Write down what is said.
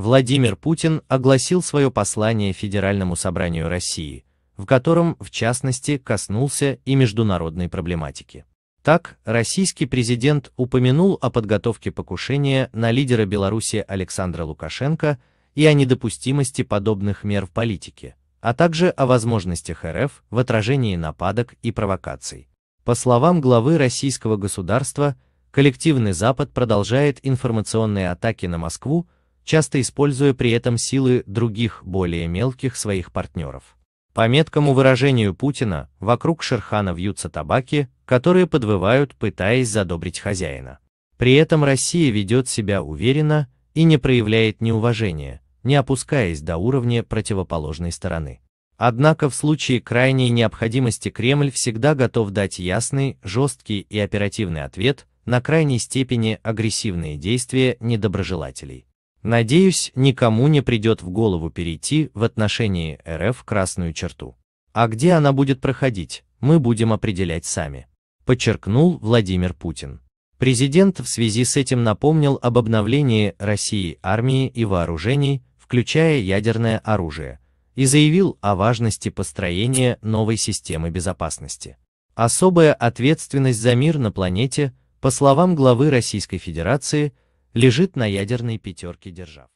Владимир Путин огласил свое послание Федеральному собранию России, в котором, в частности, коснулся и международной проблематики. Так, российский президент упомянул о подготовке покушения на лидера Беларуси Александра Лукашенко и о недопустимости подобных мер в политике, а также о возможностях РФ в отражении нападок и провокаций. По словам главы российского государства, коллективный Запад продолжает информационные атаки на Москву, часто используя при этом силы других, более мелких своих партнеров. По меткому выражению Путина, вокруг Шерхана вьются табаки, которые подвывают, пытаясь задобрить хозяина. При этом Россия ведет себя уверенно и не проявляет неуважения, не опускаясь до уровня противоположной стороны. Однако в случае крайней необходимости Кремль всегда готов дать ясный, жесткий и оперативный ответ на крайней степени агрессивные действия недоброжелателей. Надеюсь, никому не придет в голову перейти в отношении РФ красную черту. А где она будет проходить, мы будем определять сами. Подчеркнул Владимир Путин. Президент в связи с этим напомнил об обновлении России армии и вооружений, включая ядерное оружие, и заявил о важности построения новой системы безопасности. Особая ответственность за мир на планете, по словам главы Российской Федерации, лежит на ядерной пятерке держав.